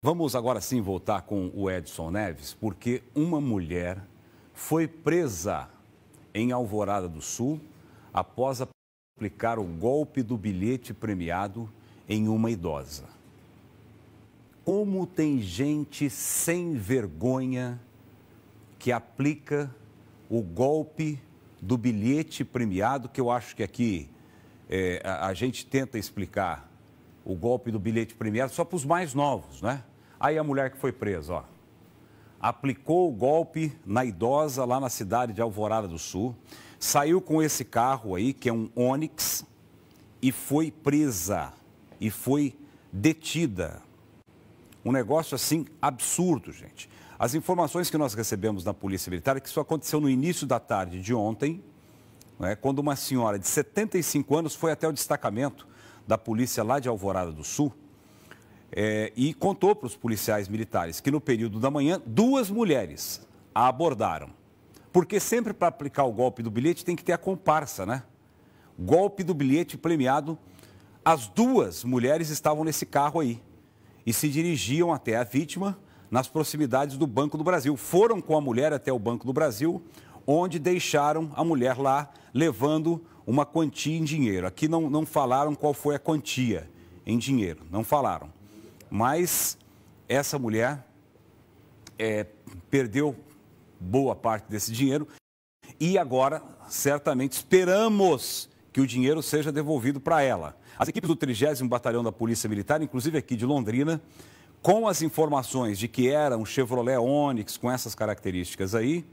Vamos agora sim voltar com o Edson Neves, porque uma mulher foi presa em Alvorada do Sul após aplicar o golpe do bilhete premiado em uma idosa. Como tem gente sem vergonha que aplica o golpe do bilhete premiado, que eu acho que aqui é, a, a gente tenta explicar o golpe do bilhete premiado só para os mais novos, né? Aí a mulher que foi presa, ó, aplicou o golpe na idosa lá na cidade de Alvorada do Sul, saiu com esse carro aí, que é um Onix, e foi presa, e foi detida. Um negócio assim absurdo, gente. As informações que nós recebemos da Polícia Militar é que isso aconteceu no início da tarde de ontem, né, quando uma senhora de 75 anos foi até o destacamento da polícia lá de Alvorada do Sul é, e contou para os policiais militares que no período da manhã duas mulheres a abordaram. Porque sempre para aplicar o golpe do bilhete tem que ter a comparsa, né? Golpe do bilhete premiado. As duas mulheres estavam nesse carro aí e se dirigiam até a vítima nas proximidades do Banco do Brasil. Foram com a mulher até o Banco do Brasil, onde deixaram a mulher lá levando uma quantia em dinheiro. Aqui não, não falaram qual foi a quantia em dinheiro, não falaram. Mas essa mulher é, perdeu boa parte desse dinheiro e agora certamente esperamos que o dinheiro seja devolvido para ela. As equipes do 30 Batalhão da Polícia Militar, inclusive aqui de Londrina, com as informações de que era um Chevrolet Onix com essas características aí,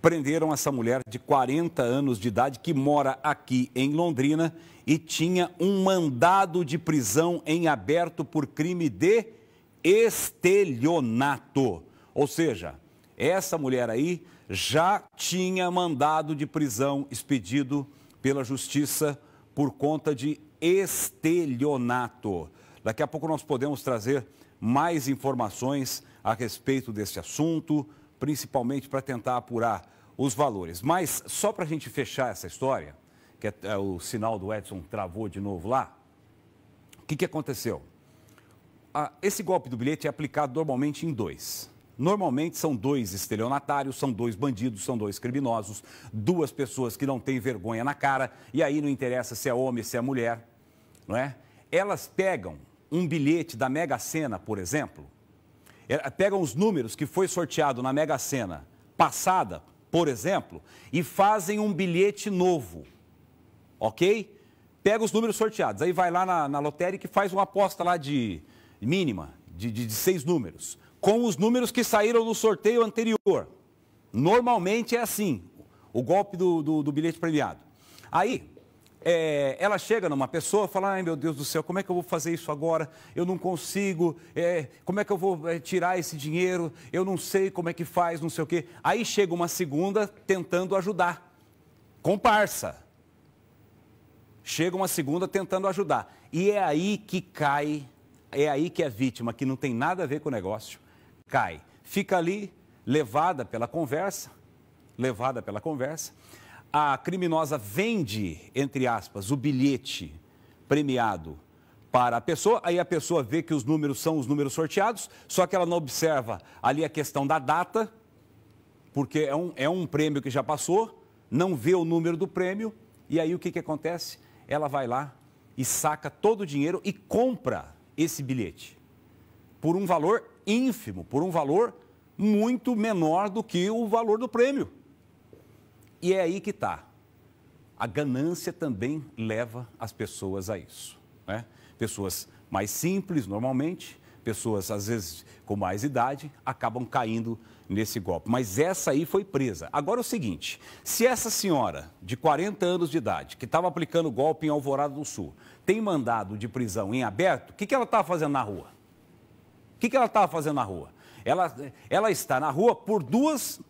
Prenderam essa mulher de 40 anos de idade que mora aqui em Londrina e tinha um mandado de prisão em aberto por crime de estelionato. Ou seja, essa mulher aí já tinha mandado de prisão expedido pela justiça por conta de estelionato. Daqui a pouco nós podemos trazer mais informações a respeito desse assunto, principalmente para tentar apurar os valores. Mas só para a gente fechar essa história, que é, é, o sinal do Edson travou de novo lá, o que, que aconteceu? Ah, esse golpe do bilhete é aplicado normalmente em dois. Normalmente são dois estelionatários, são dois bandidos, são dois criminosos, duas pessoas que não têm vergonha na cara, e aí não interessa se é homem, se é mulher, não é? Elas pegam um bilhete da Mega Sena, por exemplo, é, pegam os números que foi sorteado na Mega Sena passada, por exemplo, e fazem um bilhete novo, ok? Pega os números sorteados, aí vai lá na, na lotérica e faz uma aposta lá de mínima, de, de, de seis números, com os números que saíram no sorteio anterior. Normalmente é assim, o golpe do, do, do bilhete premiado. Aí, é, ela chega numa pessoa e fala: ai meu Deus do céu, como é que eu vou fazer isso agora? Eu não consigo, é, como é que eu vou é, tirar esse dinheiro? Eu não sei como é que faz, não sei o quê. Aí chega uma segunda tentando ajudar, comparsa. Chega uma segunda tentando ajudar. E é aí que cai, é aí que a vítima, que não tem nada a ver com o negócio, cai. Fica ali, levada pela conversa, levada pela conversa a criminosa vende, entre aspas, o bilhete premiado para a pessoa, aí a pessoa vê que os números são os números sorteados, só que ela não observa ali a questão da data, porque é um, é um prêmio que já passou, não vê o número do prêmio, e aí o que, que acontece? Ela vai lá e saca todo o dinheiro e compra esse bilhete por um valor ínfimo, por um valor muito menor do que o valor do prêmio. E é aí que está. A ganância também leva as pessoas a isso. Né? Pessoas mais simples, normalmente, pessoas às vezes com mais idade, acabam caindo nesse golpe. Mas essa aí foi presa. Agora é o seguinte: se essa senhora de 40 anos de idade, que estava aplicando golpe em Alvorada do Sul, tem mandado de prisão em aberto, o que, que ela estava tá fazendo na rua? O que, que ela estava tá fazendo na rua? Ela, ela está na rua por duas.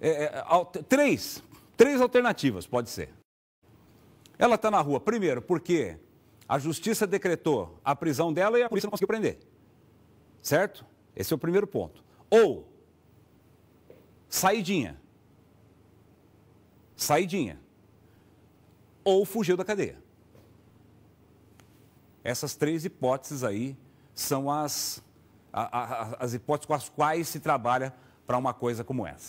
É, é três Três alternativas pode ser. Ela está na rua, primeiro, porque a justiça decretou a prisão dela e a polícia não conseguiu prender. Certo? Esse é o primeiro ponto. Ou, saidinha. Saidinha. Ou fugiu da cadeia. Essas três hipóteses aí são as, as hipóteses com as quais se trabalha para uma coisa como essa.